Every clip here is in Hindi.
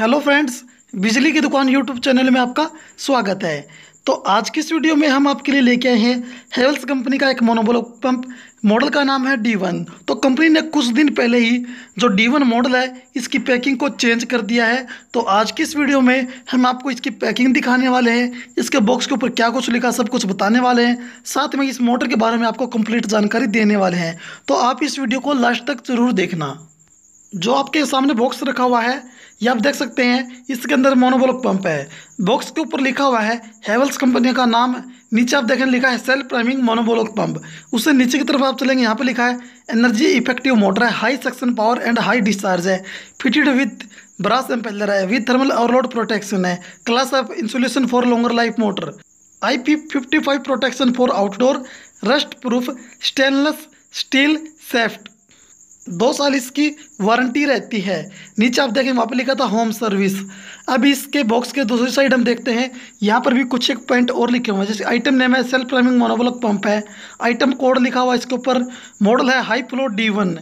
हेलो फ्रेंड्स बिजली की दुकान यूट्यूब चैनल में आपका स्वागत है तो आज की इस वीडियो में हम आपके लिए लेके आए हैं हेवल्स कंपनी का एक मोनोबोलो पंप मॉडल का नाम है डी वन तो कंपनी ने कुछ दिन पहले ही जो डी वन मॉडल है इसकी पैकिंग को चेंज कर दिया है तो आज की इस वीडियो में हम आपको इसकी पैकिंग दिखाने वाले हैं इसके बॉक्स के ऊपर क्या कुछ लिखा सब कुछ बताने वाले हैं साथ में इस मोटर के बारे में आपको कम्प्लीट जानकारी देने वाले हैं तो आप इस वीडियो को लास्ट तक ज़रूर देखना जो आपके सामने बॉक्स रखा हुआ है ये आप देख सकते हैं इसके अंदर मोनोब्लॉक पंप है बॉक्स के ऊपर लिखा हुआ है हेवल्स कंपनी का नाम नीचे आप देखें लिखा है सेल प्राइमिंग मोनोब्लॉक पंप उससे नीचे की तरफ आप चलेंगे यहाँ पे लिखा है एनर्जी इफेक्टिव मोटर है high suction power and high discharge है फिटेड विथ ब्रास एम्पेलर है विथ थर्मल ओवरलोड प्रोटेक्शन है class of insulation for longer life motor I P fifty five protection for outdoor rust proof stainless steel shaft दो साल इसकी वारंटी रहती है नीचे आप देखें वहाँ पर लिखा था होम सर्विस अब इसके बॉक्स के दूसरी साइड हम देखते हैं यहाँ पर भी कुछ एक पॉइंट और लिखे हुए हैं जैसे आइटम नेम है सेल्फ प्राइमिंग मोनोब्लॉक पंप है आइटम कोड लिखा हुआ है इसके ऊपर मॉडल है high flow D one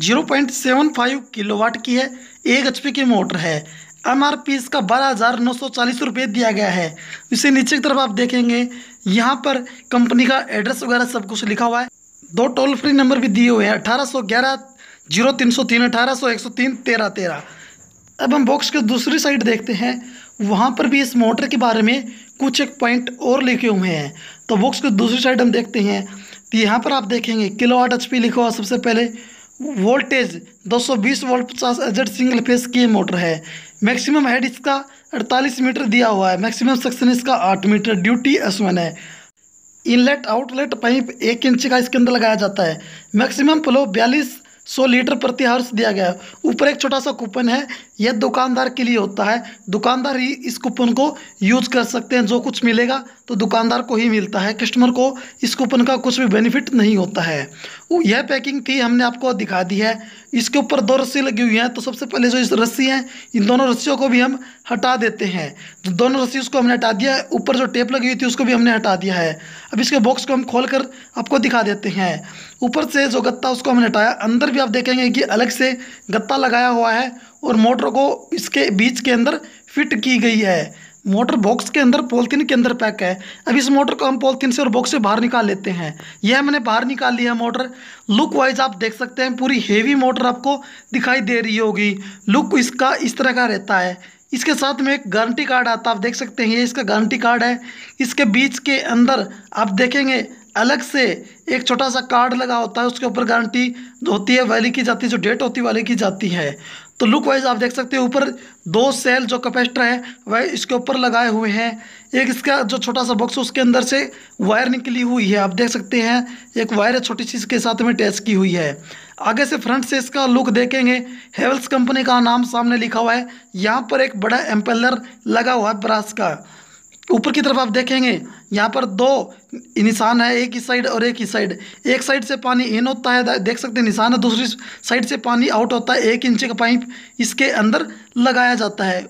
zero point seven five kilo watt की है एक एच की मोटर है एम आर पी इसका बारह हज़ार नौ सौ चालीस रुपये दिया गया है इसे नीचे की तरफ आप देखेंगे यहाँ पर कंपनी का एड्रेस वगैरह सब कुछ लिखा हुआ है दो टोल फ्री नंबर भी दिए हुए हैं अठारह सौ ग्यारह जीरो तीन सौ तीन अठारह सौ एक सौ तीन तेरह तेरह अब हम बॉक्स के दूसरी साइड देखते हैं वहाँ पर भी इस मोटर के बारे में कुछ एक पॉइंट और लिखे हुए हैं तो बॉक्स की दूसरी साइड हम देखते हैं तो यहाँ पर आप देखेंगे किलो वाट एच लिखा हुआ सबसे पहले वोल्टेज 220 वोल्ट 50 एजेड सिंगल फेस की मोटर है मैक्सिमम हेड इसका 48 मीटर दिया हुआ है मैक्सिमम सेक्शन इसका 8 मीटर ड्यूटी एस वन है इनलेट आउटलेट पाइप एक इंच का इसके अंदर लगाया जाता है मैक्सिमम फ्लो बयालीस सौ लीटर प्रति हर्ष दिया गया है ऊपर एक छोटा सा कूपन है यह दुकानदार के लिए होता है दुकानदार ही इस कूपन को यूज कर सकते हैं जो कुछ मिलेगा तो दुकानदार को ही मिलता है कस्टमर को इस कूपन का कुछ भी बेनिफिट नहीं होता है वो यह पैकिंग थी हमने आपको दिखा दी है इसके ऊपर दो रस्सी लगी हुई हैं तो सबसे पहले जो इस रस्सी है इन दोनों रस्सियों को भी हम हटा देते हैं जो तो दोनों रस्सी उसको हमने हटा दिया है ऊपर जो टेप लगी हुई थी उसको भी हमने हटा दिया है अब इसके बॉक्स को हम खोल कर आपको दिखा देते हैं ऊपर से जो गत्ता उसको हमने हटाया अंदर भी आप देखेंगे कि अलग से गत्ता लगाया हुआ है और मोटर को इसके बीच के अंदर फिट की गई है मोटर बॉक्स के अंदर पॉलिथीन के अंदर पैक है अब इस मोटर को हम पॉलिथीन से और बॉक्स से बाहर निकाल लेते हैं यह मैंने बाहर निकाल लिया मोटर लुक वाइज आप देख सकते हैं पूरी हेवी मोटर आपको दिखाई दे रही होगी लुक इसका इस तरह का रहता है इसके साथ में एक गारंटी कार्ड आता है आप देख सकते हैं ये इसका गारंटी कार्ड है इसके बीच के अंदर आप देखेंगे अलग से एक छोटा सा कार्ड लगा होता है उसके ऊपर गारंटी जो होती है वैली की जाती है जो डेट होती है वैली की जाती है तो लुक वाइज आप देख सकते हैं ऊपर दो सेल जो कैपेसिटर है वह इसके ऊपर लगाए हुए हैं एक इसका जो छोटा सा बॉक्स उसके अंदर से वायर निकली हुई है आप देख सकते हैं एक वायर है छोटी चीज़ के साथ में टैच की हुई है आगे से फ्रंट से इसका लुक देखेंगे हेवल्स कंपनी का नाम सामने लिखा हुआ है यहाँ पर एक बड़ा एम्पेलर लगा हुआ है ब्रास का ऊपर की तरफ आप देखेंगे यहाँ पर दो निशान है एक ही साइड और एक ही साइड एक साइड से पानी इन होता है देख सकते हैं निशान है दूसरी साइड से पानी आउट होता है एक इंच का पाइप इसके अंदर लगाया जाता है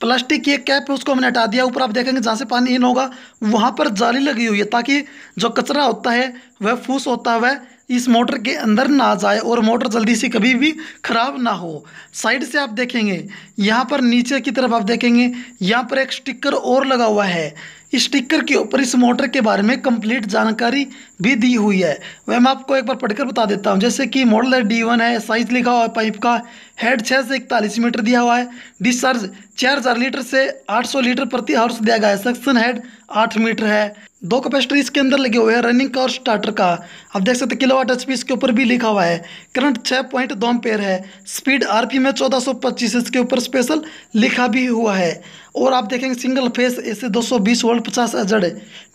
प्लास्टिक की एक कैप है उसको हमने हटा दिया ऊपर आप देखेंगे जहाँ से पानी इन होगा वहाँ पर जाली लगी हुई है ताकि जो कचरा होता है वह फूस होता है वह इस मोटर के अंदर ना जाए और मोटर जल्दी से कभी भी ख़राब ना हो साइड से आप देखेंगे यहाँ पर नीचे की तरफ आप देखेंगे यहाँ पर एक स्टिकर और लगा हुआ है स्टिकर के ऊपर इस मोटर के बारे में कंप्लीट जानकारी भी दी हुई है वह मैं आपको एक बार पढ़कर बता देता हूँ जैसे कि मॉडल है डी वन है साइज लिखा हुआ है पाइप का हेड छः से इकतालीस मीटर दिया हुआ है डिस्चार्ज चार हज़ार लीटर से आठ सौ लीटर प्रति हाउस दिया गया है सक्सन हेड आठ मीटर है दो कैपेसिटर इसके अंदर लगे हुए हैं रनिंग का और स्टार्टर का आप देख सकते किलो वाट एच इसके ऊपर भी लिखा हुआ है करंट छः पॉइंट दो पेयर है स्पीड आर पी में चौदह सौ पच्चीस इसके ऊपर स्पेशल लिखा भी हुआ है और आप देखेंगे सिंगल फेस ऐसे दो सौ बीस वोल्ट पचास एजड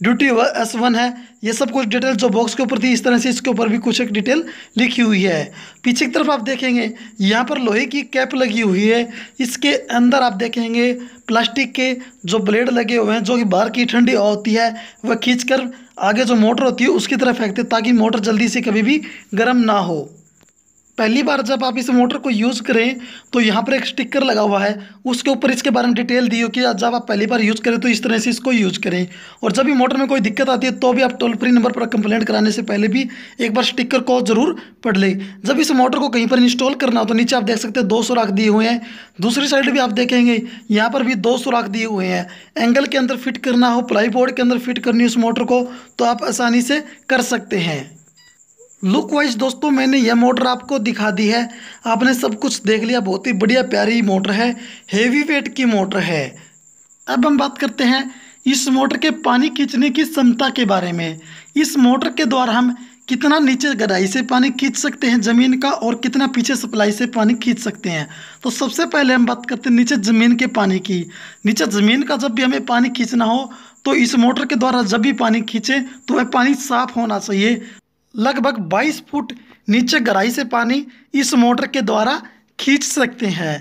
ड्यूटी एस वन है ये सब कुछ डिटेल जो बॉक्स के ऊपर थी इस तरह से इसके ऊपर भी कुछ एक डिटेल लिखी हुई है पीछे की तरफ आप देखेंगे यहाँ पर लोहे की कैप लगी हुई है इसके अंदर आप देखेंगे प्लास्टिक के जो ब्लेड लगे हुए हैं जो कि बाहर की ठंडी होती है वह खींच कर आगे जो मोटर होती है उसकी तरफ फेंकते ताकि मोटर जल्दी से कभी भी गर्म ना हो पहली बार जब आप इस मोटर को यूज़ करें तो यहाँ पर एक स्टिकर लगा हुआ है उसके ऊपर इसके बारे में डिटेल दी हो कि जब आप पहली बार यूज़ करें तो इस तरह से इसको यूज़ करें और जब भी मोटर में कोई दिक्कत आती है तो भी आप टोल फ्री नंबर पर कंप्लेंट कराने से पहले भी एक बार स्टिकर को ज़रूर पढ़ लें जब इस मोटर को कहीं पर इंस्टॉल करना हो तो नीचे आप देख सकते हैं दो सौ दिए हुए हैं दूसरी साइड भी आप देखेंगे यहाँ पर भी दो सौ दिए हुए हैं एंगल के अंदर फिट करना हो प्लाई बोर्ड के अंदर फिट करनी हो उस मोटर को तो आप आसानी से कर सकते हैं लुक वाइज दोस्तों मैंने यह मोटर आपको दिखा दी है आपने सब कुछ देख लिया बहुत ही बढ़िया प्यारी मोटर है हेवी वेट की मोटर है अब हम बात करते हैं इस मोटर के पानी खींचने की क्षमता के बारे में इस मोटर के द्वारा हम कितना नीचे गहराई से पानी खींच सकते हैं ज़मीन का और कितना पीछे सप्लाई से पानी खींच सकते हैं तो सबसे पहले हम बात करते हैं नीचे ज़मीन के पानी की नीचे ज़मीन का जब भी हमें पानी खींचना हो तो इस मोटर के द्वारा जब भी पानी खींचे तो वह पानी साफ़ होना चाहिए लगभग 22 फुट नीचे गहराई से पानी इस मोटर के द्वारा खींच सकते हैं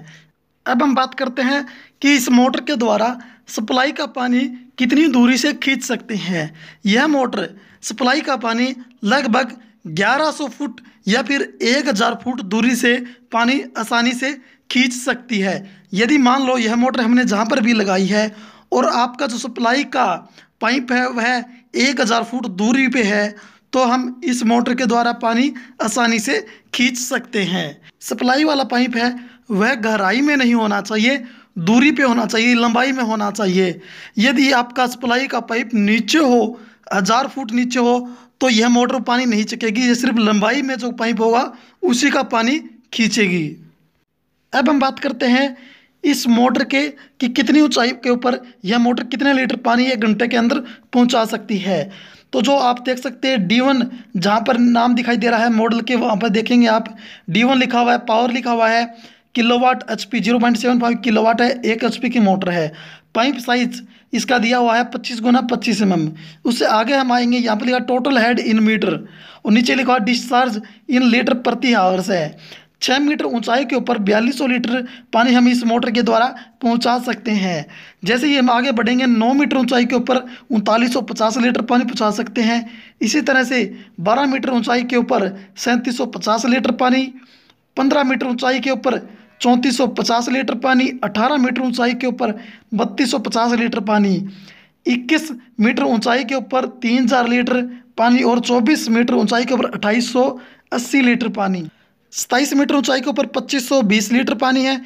अब हम बात करते हैं कि इस मोटर के द्वारा सप्लाई का पानी कितनी दूरी से खींच सकते हैं यह मोटर सप्लाई का पानी लगभग 1100 फुट या फिर 1000 फुट दूरी से पानी आसानी से खींच सकती है यदि मान लो यह मोटर हमने जहाँ पर भी लगाई है और आपका जो सप्लाई का पाइप है वह 1000 फुट दूरी पे है तो हम इस मोटर के द्वारा पानी आसानी से खींच सकते हैं सप्लाई वाला पाइप है वह गहराई में नहीं होना चाहिए दूरी पे होना चाहिए लंबाई में होना चाहिए यदि आपका सप्लाई का पाइप नीचे हो हज़ार फुट नीचे हो तो यह मोटर पानी नहीं चकेगी ये सिर्फ लंबाई में जो पाइप होगा उसी का पानी खींचेगी अब हम बात करते हैं इस मोटर के कि कितनी ऊंचाई के ऊपर यह मोटर कितने लीटर पानी एक घंटे के अंदर पहुंचा सकती है तो जो आप देख सकते हैं डी वन जहाँ पर नाम दिखाई दे रहा है मॉडल के वहाँ पर देखेंगे आप डी वन लिखा हुआ है पावर लिखा हुआ है kilowatt H P zero point seven five kilowatt है एक एच पी की मोटर है पाइप साइज इसका दिया हुआ है पच्चीस गुना पच्चीस एम एम उससे आगे हम आएंगे यहाँ पर लिखा टोटल हेड इन मीटर और नीचे लिखा हुआ डिस्चार्ज इन लीटर प्रति आवर्स है छः मीटर ऊंचाई के ऊपर सौ लीटर पानी हम इस मोटर के द्वारा पहुंचा सकते हैं जैसे ही हम आगे बढ़ेंगे 9 मीटर ऊंचाई के ऊपर उनतालीस सौ लीटर पानी पहुंचा सकते हैं इसी तरह से 12 मीटर ऊंचाई के ऊपर सैंतीस लीटर पानी 15 मीटर ऊंचाई के ऊपर पचास लीटर पानी अठारह मीटर ऊँचाई के ऊपर पचास लीटर पानी इक्कीस मीटर ऊँचाई के ऊपर हज़ार लीटर पानी और 24 मीटर ऊंचाई के ऊपर 2880 लीटर पानी सताईस मीटर ऊंचाई के ऊपर 2520 लीटर पानी है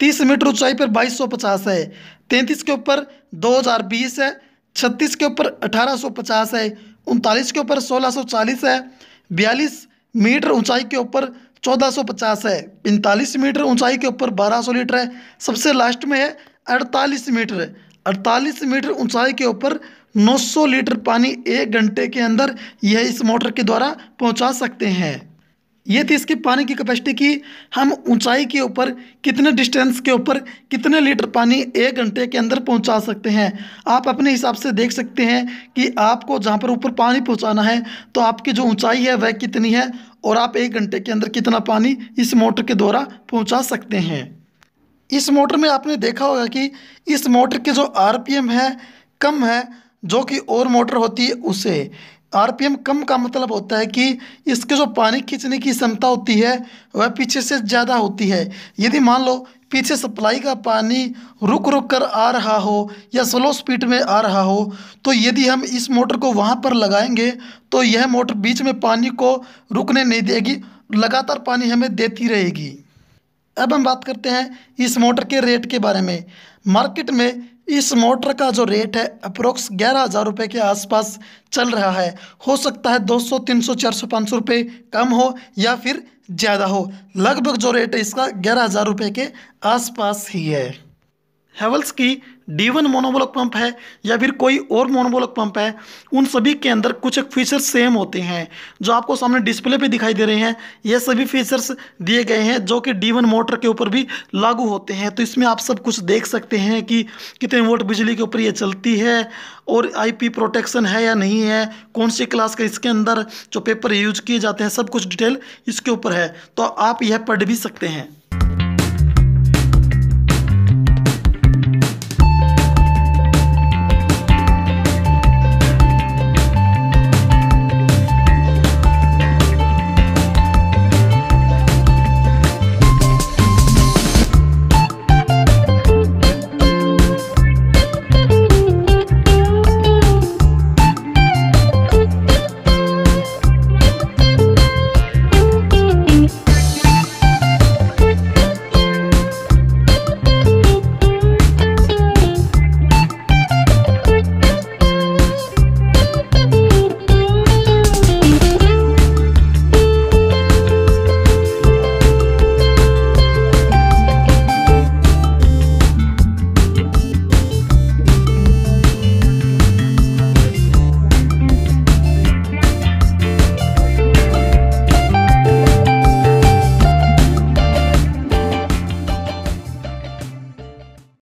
तीस मीटर ऊंचाई पर 2250 है तैंतीस के ऊपर 2020 है छत्तीस के ऊपर 1850 है उनतालीस के ऊपर 1640 है बयालीस मीटर ऊंचाई के ऊपर 1450 है पैंतालीस मीटर ऊंचाई के ऊपर 1200 लीटर है सबसे लास्ट में है अड़तालीस मीटर अड़तालीस मीटर ऊंचाई के ऊपर 900 लीटर पानी एक घंटे के अंदर यह इस मोटर के द्वारा पहुंचा सकते हैं ये थी इसकी पानी की कैपेसिटी कि हम ऊंचाई के ऊपर कितने डिस्टेंस के ऊपर कितने लीटर पानी एक घंटे के अंदर पहुंचा सकते हैं आप अपने हिसाब से देख सकते हैं कि आपको जहां पर ऊपर पानी पहुंचाना है तो आपकी जो ऊंचाई है वह कितनी है और आप एक घंटे के अंदर कितना पानी इस मोटर के द्वारा पहुँचा सकते हैं इस मोटर में आपने देखा होगा कि इस मोटर के जो आर है कम है जो कि और मोटर होती है उसे आरपीएम कम का मतलब होता है कि इसके जो पानी खींचने की क्षमता होती है वह पीछे से ज़्यादा होती है यदि मान लो पीछे सप्लाई का पानी रुक रुक कर आ रहा हो या स्लो स्पीड में आ रहा हो तो यदि हम इस मोटर को वहाँ पर लगाएंगे तो यह मोटर बीच में पानी को रुकने नहीं देगी लगातार पानी हमें देती रहेगी अब हम बात करते हैं इस मोटर के रेट के बारे में मार्केट में इस मोटर का जो रेट है अप्रोक्स ग्यारह हज़ार रुपये के आसपास चल रहा है हो सकता है 200, 300, 400, 500 रुपये कम हो या फिर ज़्यादा हो लगभग जो रेट है इसका ग्यारह हज़ार रुपये के आसपास ही है हैवल्स की डी वन मोनोबोलक पंप है या फिर कोई और मोनोबोलक पंप है उन सभी के अंदर कुछ फीचर्स सेम होते हैं जो आपको सामने डिस्प्ले पे दिखाई दे रहे हैं ये सभी फीचर्स दिए गए हैं जो कि डी वन मोटर के ऊपर भी लागू होते हैं तो इसमें आप सब कुछ देख सकते हैं कि कितने वोल्ट बिजली के ऊपर ये चलती है और आईपी प्रोटेक्शन है या नहीं है कौन सी क्लास का इसके अंदर जो पेपर यूज किए जाते हैं सब कुछ डिटेल इसके ऊपर है तो आप यह पढ़ भी सकते हैं